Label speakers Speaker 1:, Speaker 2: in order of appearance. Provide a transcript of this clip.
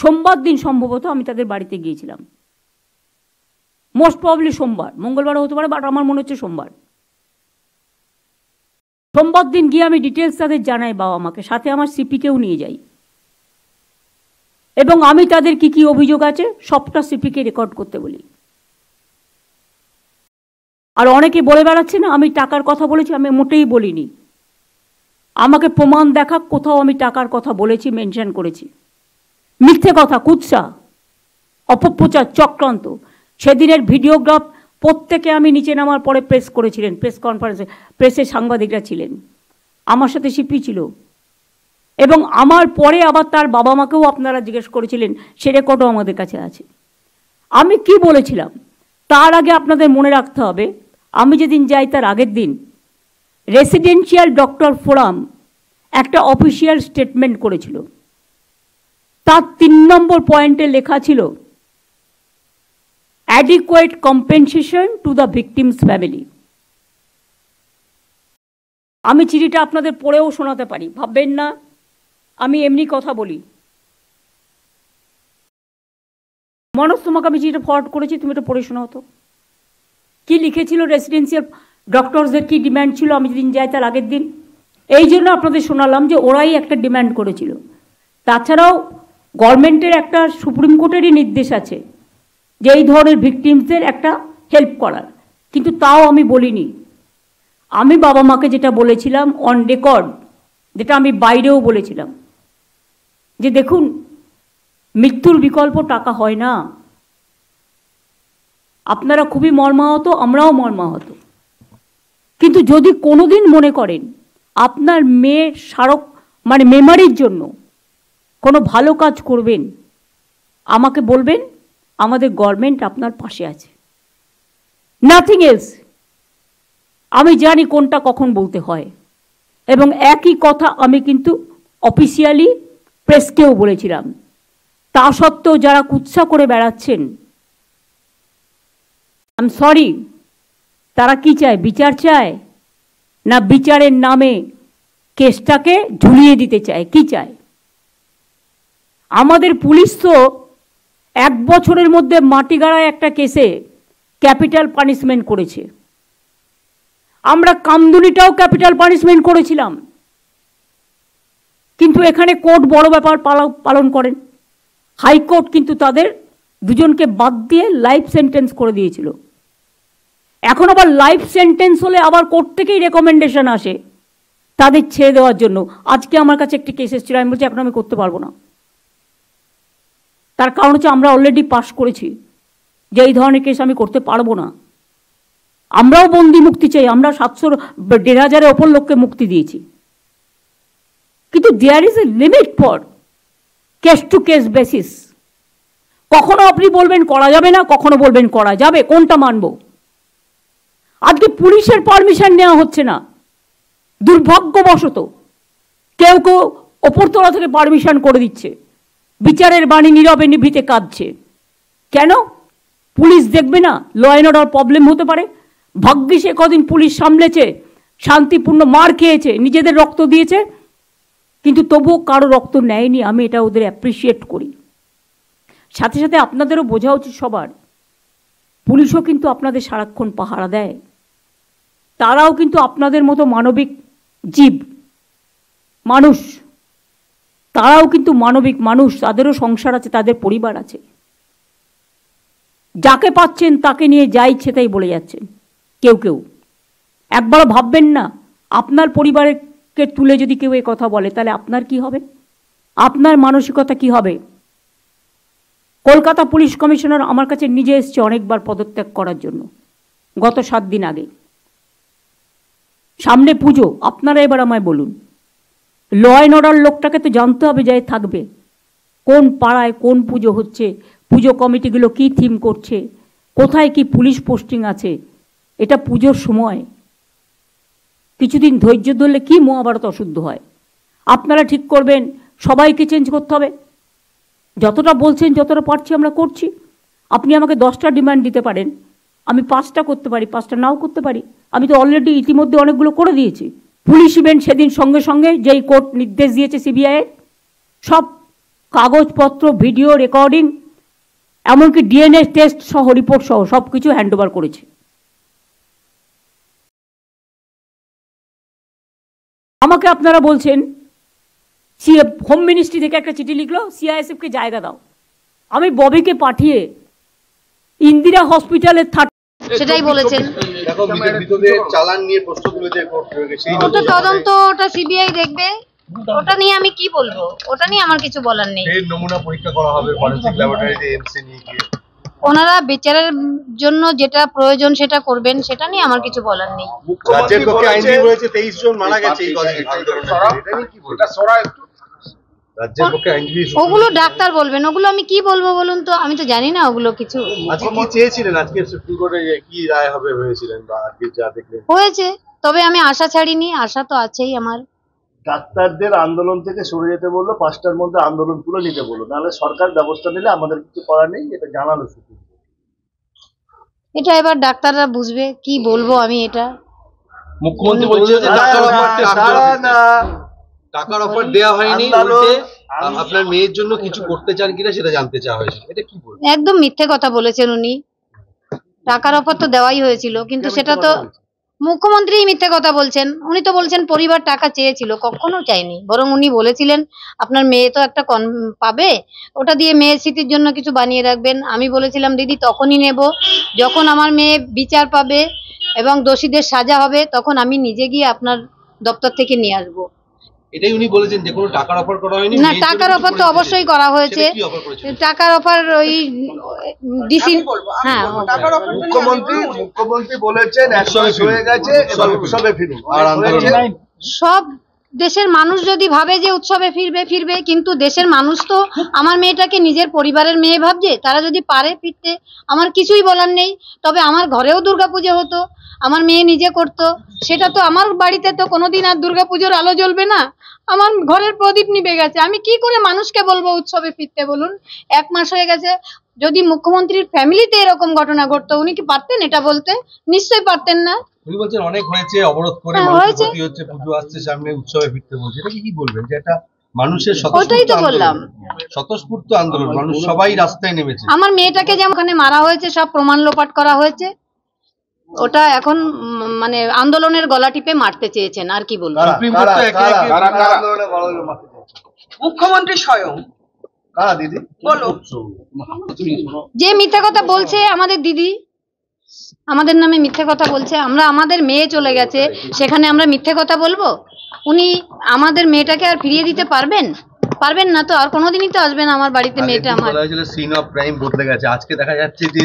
Speaker 1: সোমবার দিন সম্ভবত আমি তাদের বাড়িতে গিয়েছিলাম মোস্ট প্রবলি সোমবার মঙ্গলবার হতে পারে বাট আমার মনে হচ্ছে সোমবার সোমবার দিন গিয়ে আমি ডিটেলস তাদের জানাই বাবা আমাকে সাথে আমার সিপিকেও নিয়ে যাই এবং আমি তাদের কি কি অভিযোগ আছে সবটা সিপিকে রেকর্ড করতে বলি আর অনেকে বলে বেড়াচ্ছে না আমি টাকার কথা বলেছি আমি মোটেই বলিনি আমাকে প্রমাণ দেখা কোথাও আমি টাকার কথা বলেছি মেনশন করেছি মিথ্যে কথা কুৎসা অপপ্রচার চক্রান্ত সেদিনের ভিডিওগ্রাফ প্রত্যেকে আমি নিচে নামার পরে প্রেস করেছিলেন প্রেস কনফারেন্সে প্রেসের সাংবাদিকরা ছিলেন আমার সাথে শিপি ছিল এবং আমার পরে আবার তার বাবা মাকেও আপনারা জিজ্ঞেস করেছিলেন সে রেকর্ডও আমাদের কাছে আছে আমি কি বলেছিলাম তার আগে আপনাদের মনে রাখতে হবে আমি যেদিন যাই তার আগের দিন রেসিডেন্সিয়াল ডক্টর ফোরাম একটা অফিসিয়াল স্টেটমেন্ট করেছিল তার তিন নম্বর পয়েন্টে লেখা ছিল adequate compensation to the victims family আমি চিঠিটা আপনাদের পড়েও শোনাতে পারি ভাববেন না আমি এমনি কথা বলি মনোজ তোমাকে আমি চিঠিটা ফরওয়ার্ড করেছি তুমি এটা পড়ে শোনাও তো কী লিখেছিল রেসিডেন্সিয়াল ডক্টরসদের কী ডিম্যান্ড ছিল আমি যেদিন যাই তার আগের দিন এই জন্য আপনাদের শোনালাম যে ওরাই একটা ডিম্যান্ড করেছিল তাছাড়াও গভর্নমেন্টের একটা সুপ্রিম কোর্টেরই নির্দেশ আছে যে এই ধরনের ভিকটিমসদের একটা হেল্প করার কিন্তু তাও আমি বলিনি আমি বাবা মাকে যেটা বলেছিলাম অন রেকর্ড যেটা আমি বাইরেও বলেছিলাম যে দেখুন মৃত্যুর বিকল্প টাকা হয় না আপনারা খুবই মর্মাহত আমরাও মর্মাহত কিন্তু যদি কোনো দিন মনে করেন আপনার মেয়ের স্মারক মানে মেমারির জন্য কোনো ভালো কাজ করবেন আমাকে বলবেন আমাদের গভর্নমেন্ট আপনার পাশে আছে নাথিং এলস আমি জানি কোনটা কখন বলতে হয় এবং একই কথা আমি কিন্তু অফিসিয়ালি প্রেসকেও বলেছিলাম তা সত্ত্বেও যারা কুৎসা করে বেড়াচ্ছেন আম সরি তারা কি চায় বিচার চায় না বিচারের নামে কেসটাকে ঝুলিয়ে দিতে চায় কি চায় আমাদের পুলিশ তো এক বছরের মধ্যে মাটিগাড়ায় একটা কেসে ক্যাপিটাল পানিশমেন্ট করেছে আমরা কামদুনিটাও ক্যাপিটাল পানিশমেন্ট করেছিলাম কিন্তু এখানে কোর্ট বড় ব্যাপার পালন করেন হাইকোর্ট কিন্তু তাদের দুজনকে বাদ দিয়ে লাইফ সেন্টেন্স করে দিয়েছিল এখন আবার লাইফ সেন্টেন্স হলে আবার কোর্ট থেকেই রেকমেন্ডেশন আসে তাদের ছেড়ে দেওয়ার জন্য আজকে আমার কাছে একটি কেস এসেছিল আমি বলছি এখন আমি করতে পারবো না তার কারণ হচ্ছে আমরা অলরেডি পাশ করেছি যে এই ধরনের কেস আমি করতে পারবো না আমরাও বন্দি মুক্তি চাই আমরা সাতশো দেড় হাজারের ওপর লোককে মুক্তি দিয়েছি কিন্তু there is a limit for case to case basis কখনো আপনি বলবেন করা যাবে না কখনো বলবেন করা যাবে কোনটা মানব আজকে পুলিশের পারমিশন নেওয়া হচ্ছে না দুর্ভাগ্যবশত কেউ কেউ ওপরতলা থেকে পারমিশন করে দিচ্ছে বিচারের বাণী নীরবে নিভিতে কাঁদছে কেন পুলিশ দেখবে না ল অ্যান্ড অর্ডার প্রবলেম হতে পারে সে কদিন পুলিশ সামলেছে শান্তিপূর্ণ মার খেয়েছে নিজেদের রক্ত দিয়েছে কিন্তু তবুও কারো রক্ত নেয়নি আমি এটা ওদের অ্যাপ্রিসিয়েট করি সাথে সাথে আপনাদেরও বোঝা উচিত সবার পুলিশও কিন্তু আপনাদের সারাক্ষণ পাহারা দেয় তারাও কিন্তু আপনাদের মতো মানবিক জীব মানুষ তারাও কিন্তু মানবিক মানুষ তাদেরও সংসার আছে তাদের পরিবার আছে যাকে পাচ্ছেন তাকে নিয়ে যা ইচ্ছে তাই বলে যাচ্ছেন কেউ কেউ একবারও ভাববেন না আপনার পরিবারকে তুলে যদি কেউ এ কথা বলে তাহলে আপনার কি হবে আপনার মানসিকতা কি হবে কলকাতা পুলিশ কমিশনার আমার কাছে নিজে এসছে অনেকবার পদত্যাগ করার জন্য গত সাত দিন আগে সামনে পুজো আপনারা এবার আমায় বলুন ল অ্যান্ড অর্ডার লোকটাকে তো জানতে হবে যে থাকবে কোন পাড়ায় কোন পুজো হচ্ছে পুজো কমিটিগুলো কি থিম করছে কোথায় কি পুলিশ পোস্টিং আছে এটা পুজোর সময় কিছুদিন ধৈর্য ধরলে কি মহাভারত অশুদ্ধ হয় আপনারা ঠিক করবেন সবাইকে চেঞ্জ করতে হবে যতটা বলছেন যতটা পারছি আমরা করছি আপনি আমাকে দশটা ডিমান্ড দিতে পারেন আমি পাঁচটা করতে পারি পাঁচটা নাও করতে পারি আমি তো অলরেডি ইতিমধ্যে অনেকগুলো করে দিয়েছি পুলিশ ইভেন্ট সেদিন সঙ্গে সঙ্গে যেই কোর্ট নির্দেশ দিয়েছে সিবিআই সব কাগজপত্র ভিডিও রেকর্ডিং এমনকি ডিএনএ টেস্ট সহ রিপোর্ট সহ সব কিছু হ্যান্ডওভার করেছে আমাকে আপনারা বলছেন সিএফ হোম মিনিস্ট্রি থেকে একটা চিঠি লিখলো সিআইএসএফকে জায়গা দাও আমি ববিকে পাঠিয়ে ইন্দিরা হসপিটালের থার্ড সেটাই বলেছেন
Speaker 2: ওটা তদন্ত ওটা সিবিআই দেখবে ওটা নিয়ে আমি কি বলবো ওটা নিয়ে আমার কিছু বলার নেই ওনারা বিচারের জন্য যেটা প্রয়োজন সেটা করবেন সেটা নিয়ে আমার কিছু বলার নেই রাজ্যের জন মারা গেছে রাজ্যের পক্ষে আইনজীবী ওগুলো ডাক্তার বলবেন ওগুলো আমি কি বলবো বলুন তো আমি তো জানি না ওগুলো কিছু আজকে কি চেয়েছিলেন আজকে সুপ্রিম কোর্টে কি রায় হবে হয়েছিলেন বা আজকে যা দেখলেন হয়েছে তবে আমি আশা ছাড়িনি আশা তো আছেই আমার ডাক্তারদের আন্দোলন থেকে সরে যেতে বললো পাঁচটার মধ্যে আন্দোলন তুলে নিতে বললো নাহলে সরকার ব্যবস্থা নিলে আমাদের কিছু করার নেই এটা জানালো সুপ্রিম এটা এবার ডাক্তাররা বুঝবে কি বলবো আমি এটা
Speaker 1: মুখ্যমন্ত্রী বলছে টাকার অফার দেওয়া হয়নি আপনার মেয়ের জন্য কিছু করতে
Speaker 2: চান কিনা সেটা জানতে চাওয়া হয়েছিল এটা কি বলবো একদম মিথ্যে কথা বলেছেন উনি টাকার অফার তো দেওয়াই হয়েছিল কিন্তু সেটা তো মুখ্যমন্ত্রী মিথ্যে কথা বলছেন উনি তো বলছেন পরিবার টাকা চেয়েছিল কখনো চাইনি বরং উনি বলেছিলেন আপনার মেয়ে তো একটা কন পাবে ওটা দিয়ে মেয়ের স্মৃতির জন্য কিছু বানিয়ে রাখবেন আমি বলেছিলাম দিদি তখনই নেব যখন আমার মেয়ে বিচার পাবে এবং দোষীদের সাজা হবে তখন আমি নিজে গিয়ে আপনার দপ্তর থেকে নিয়ে আসবো
Speaker 1: এটাই উনি বলেছেন যে কোনো টাকার অফার করা হয়নি না টাকার
Speaker 2: অফার তো অবশ্যই করা হয়েছে টাকার অফার ওই ডিসি হ্যাঁ, হ্যাঁ টাকার অফার মুখ্যমন্ত্রী
Speaker 1: মুখ্যমন্ত্রী বলেছেন একসঙ্গে হয়ে গেছে সবে ফিরুন আর
Speaker 2: সব দেশের মানুষ যদি ভাবে যে উৎসবে ফিরবে ফিরবে কিন্তু দেশের মানুষ তো আমার মেয়েটাকে নিজের পরিবারের মেয়ে ভাবছে তারা যদি পারে ফিরতে আমার কিছুই বলার নেই তবে আমার ঘরেও দুর্গাপুজো হতো আমার মেয়ে নিজে করত সেটা তো আমার বাড়িতে তো কোনোদিন আর দুর্গাপুজোর আলো জ্বলবে না আমার ঘরের প্রদীপ নিবে গেছে আমি কি করে মানুষকে বলবো উৎসবে ফিরতে বলুন এক মাস হয়ে গেছে যদি মুখ্যমন্ত্রীর ফ্যামিলিতে এরকম ঘটনা ঘটতো উনি কি পারতেন এটা বলতে নিশ্চয়ই পারতেন না হ্যাঁ, মানুষের তো বললাম মানুষ সবাই আমার মেয়েটাকে যেমন ওখানে মারা হয়েছে সব প্রমাণ লোপাট করা হয়েছে ওটা এখন মানে আন্দোলনের গলা টিপে মারতে চেয়েছেন আর কি বলবো মুখ্যমন্ত্রী স্বয়ং যে মিথ্যা কথা বলছে আমাদের দিদি আমাদের নামে মিথ্যে কথা বলছে আমরা আমাদের মেয়ে চলে গেছে সেখানে আমরা মিথ্যে কথা বলবো উনি আমাদের মেয়েটাকে আর ফিরিয়ে দিতে পারবেন পারবেন না তো আর কোনোদিনই তো আসবেন আমার বাড়িতে মেয়েটা আমার সিন অফ ক্রাইম বদলে গেছে আজকে দেখা যাচ্ছে যে